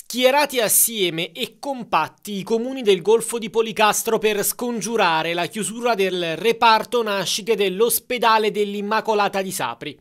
Schierati assieme e compatti i comuni del Golfo di Policastro per scongiurare la chiusura del reparto nascite dell'ospedale dell'Immacolata di Sapri.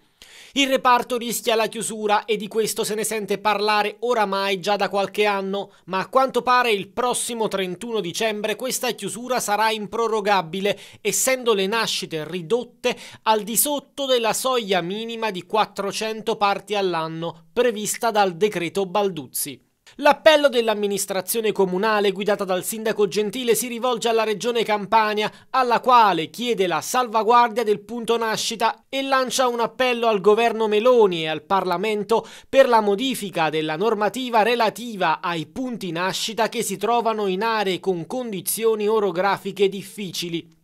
Il reparto rischia la chiusura e di questo se ne sente parlare oramai già da qualche anno, ma a quanto pare il prossimo 31 dicembre questa chiusura sarà improrogabile, essendo le nascite ridotte al di sotto della soglia minima di 400 parti all'anno prevista dal decreto Balduzzi. L'appello dell'amministrazione comunale guidata dal sindaco Gentile si rivolge alla regione Campania, alla quale chiede la salvaguardia del punto nascita e lancia un appello al governo Meloni e al Parlamento per la modifica della normativa relativa ai punti nascita che si trovano in aree con condizioni orografiche difficili.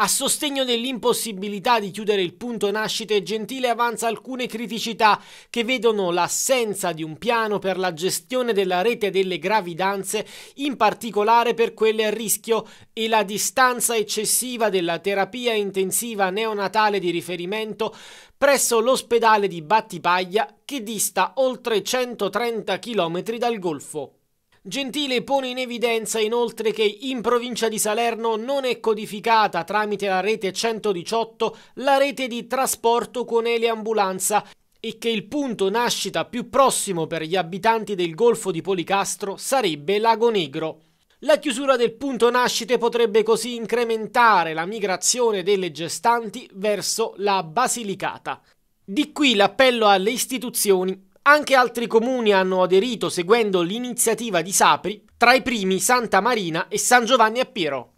A sostegno dell'impossibilità di chiudere il punto nascite, Gentile avanza alcune criticità che vedono l'assenza di un piano per la gestione della rete delle gravidanze, in particolare per quelle a rischio, e la distanza eccessiva della terapia intensiva neonatale di riferimento presso l'ospedale di Battipaglia che dista oltre 130 km dal Golfo. Gentile pone in evidenza inoltre che in provincia di Salerno non è codificata tramite la rete 118 la rete di trasporto con eliambulanza e che il punto nascita più prossimo per gli abitanti del Golfo di Policastro sarebbe Lago Negro. La chiusura del punto nascite potrebbe così incrementare la migrazione delle gestanti verso la Basilicata. Di qui l'appello alle istituzioni anche altri comuni hanno aderito seguendo l'iniziativa di Sapri, tra i primi Santa Marina e San Giovanni a Piero.